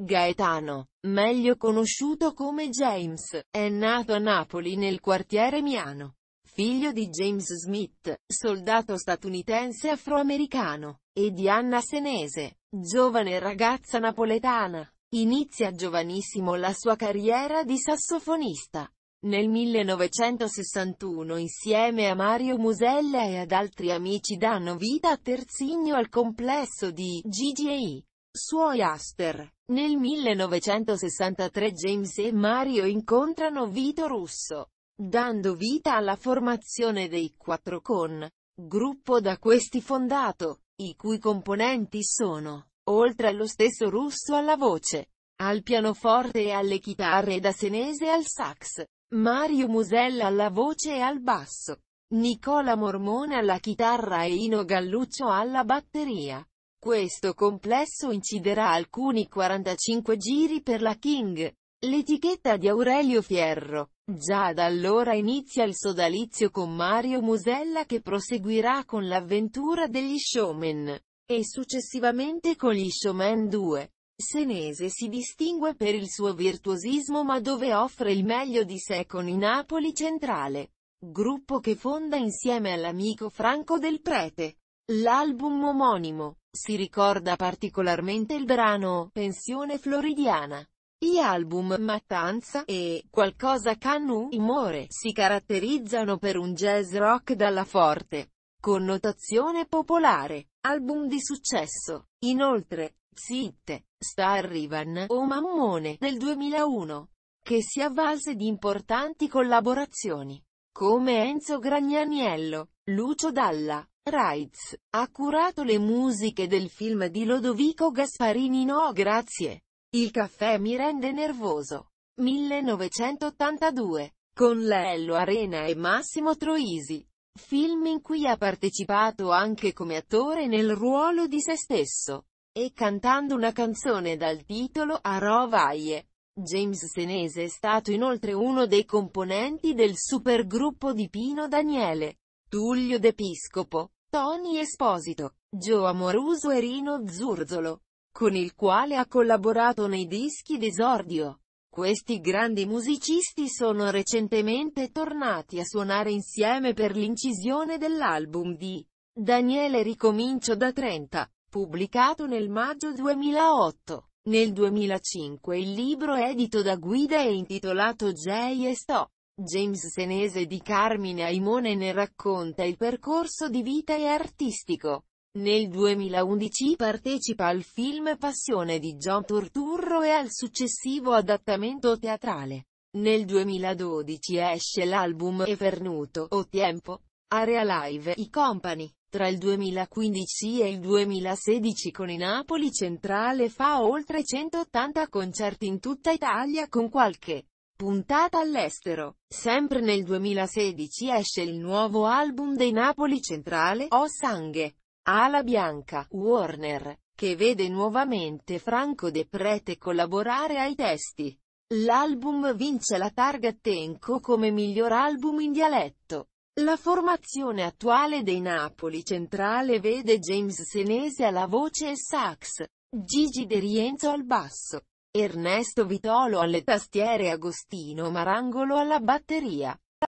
Gaetano, meglio conosciuto come James, è nato a Napoli nel quartiere Miano. Figlio di James Smith, soldato statunitense afroamericano, e di Anna Senese, giovane ragazza napoletana. Inizia giovanissimo la sua carriera di sassofonista. Nel 1961 insieme a Mario Musella e ad altri amici danno vita a Terzigno al complesso di GGI suoi Aster. Nel 1963 James e Mario incontrano Vito Russo, dando vita alla formazione dei Quattro Con, gruppo da questi fondato, i cui componenti sono, oltre allo stesso Russo alla voce, al pianoforte e alle chitarre ed a Senese al sax, Mario Musella alla voce e al basso, Nicola Mormone alla chitarra e Ino Galluccio alla batteria. Questo complesso inciderà alcuni 45 giri per la King. L'etichetta di Aurelio Fierro. Già da allora inizia il sodalizio con Mario Musella che proseguirà con l'avventura degli showman. E successivamente con gli showman 2. Senese si distingue per il suo virtuosismo ma dove offre il meglio di sé con i Napoli Centrale. Gruppo che fonda insieme all'amico Franco del Prete. L'album omonimo, si ricorda particolarmente il brano Pensione floridiana. Gli album Mattanza e Qualcosa Cannu Imore si caratterizzano per un jazz rock dalla forte connotazione popolare, album di successo. Inoltre, Sitte, Star Rivan o Mammone del 2001, che si avvalse di importanti collaborazioni come Enzo Gragnaniello, Lucio Dalla, Raiz, ha curato le musiche del film di Lodovico Gasparini No grazie. Il caffè mi rende nervoso. 1982. Con Lello Arena e Massimo Troisi. Film in cui ha partecipato anche come attore nel ruolo di se stesso. E cantando una canzone dal titolo A Rovaie. James Senese è stato inoltre uno dei componenti del supergruppo di Pino Daniele, Tullio De Piscopo, Tony Esposito, Gio Amoruso e Rino Zurzolo, con il quale ha collaborato nei dischi d'esordio. Questi grandi musicisti sono recentemente tornati a suonare insieme per l'incisione dell'album di Daniele Ricomincio da 30, pubblicato nel maggio 2008. Nel 2005 il libro edito da Guida è intitolato Jay e Sto. James Senese di Carmine Aimone ne racconta il percorso di vita e artistico. Nel 2011 partecipa al film Passione di John Turturro e al successivo adattamento teatrale. Nel 2012 esce l'album Efernuto o Tempo, Area Live i Company. Tra il 2015 e il 2016 con i Napoli Centrale fa oltre 180 concerti in tutta Italia con qualche puntata all'estero. Sempre nel 2016 esce il nuovo album dei Napoli Centrale, O Sangue, Ala Bianca, Warner, che vede nuovamente Franco De Prete collaborare ai testi. L'album vince la Targa Tenco come miglior album in dialetto. La formazione attuale dei Napoli centrale vede James Senese alla voce e sax, Gigi De Rienzo al basso, Ernesto Vitolo alle tastiere e Agostino Marangolo alla batteria.